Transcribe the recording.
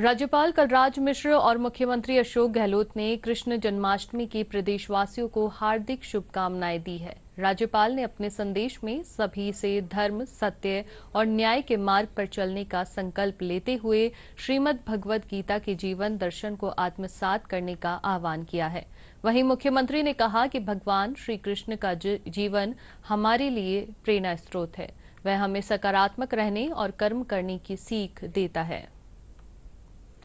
राज्यपाल कलराज मिश्र और मुख्यमंत्री अशोक गहलोत ने कृष्ण जन्माष्टमी की प्रदेशवासियों को हार्दिक शुभकामनाएं दी है राज्यपाल ने अपने संदेश में सभी से धर्म सत्य और न्याय के मार्ग पर चलने का संकल्प लेते हुए श्रीमद भगवद गीता के जीवन दर्शन को आत्मसात करने का आह्वान किया है वहीं मुख्यमंत्री ने कहा कि भगवान श्री कृष्ण का जीवन हमारे लिए प्रेरणा स्रोत है वह हमें सकारात्मक रहने और कर्म करने की सीख देता है